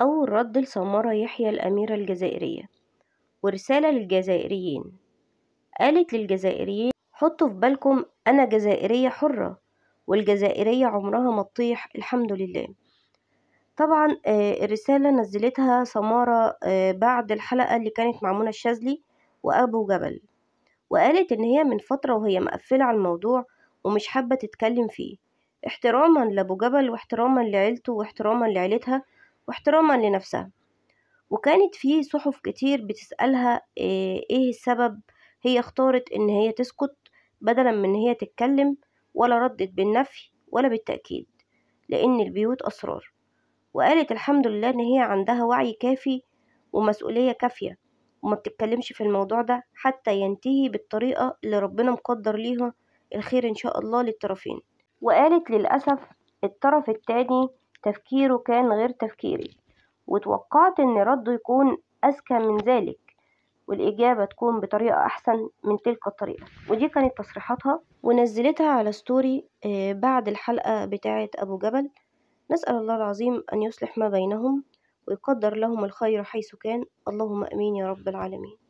أول رد لسمارة يحيى الأميرة الجزائرية ورسالة للجزائريين قالت للجزائريين حطوا في بالكم أنا جزائرية حرة والجزائرية عمرها ما تطيح الحمد لله طبعا آه، الرسالة نزلتها سمارة آه، بعد الحلقة اللي كانت مع منى الشاذلي وأبو جبل وقالت إن هي من فترة وهي مقفلة على الموضوع ومش حابة تتكلم فيه احتراما لأبو جبل واحتراما لعيلته واحتراما لعيلتها واحتراما لنفسها وكانت في صحف كتير بتسألها آه، ايه السبب هي اختارت ان هي تسكت بدلا من ان هي تتكلم ولا ردت بالنفي ولا بالتأكيد لأن البيوت أسرار وقالت الحمد لله إن هي عندها وعي كافي ومسؤولية كافية وما بتتكلمش في الموضوع ده حتى ينتهي بالطريقة اللي ربنا مقدر ليها الخير إن شاء الله للطرفين وقالت للأسف الطرف التاني تفكيره كان غير تفكيري وتوقعت ان رده يكون اذكى من ذلك والإجابة تكون بطريقة أحسن من تلك الطريقة ودي كانت تصريحاتها ونزلتها على ستوري آه، بعد الحلقة بتاعة أبو جبل نسأل الله العظيم أن يصلح ما بينهم ويقدر لهم الخير حيث كان اللهم أمين يا رب العالمين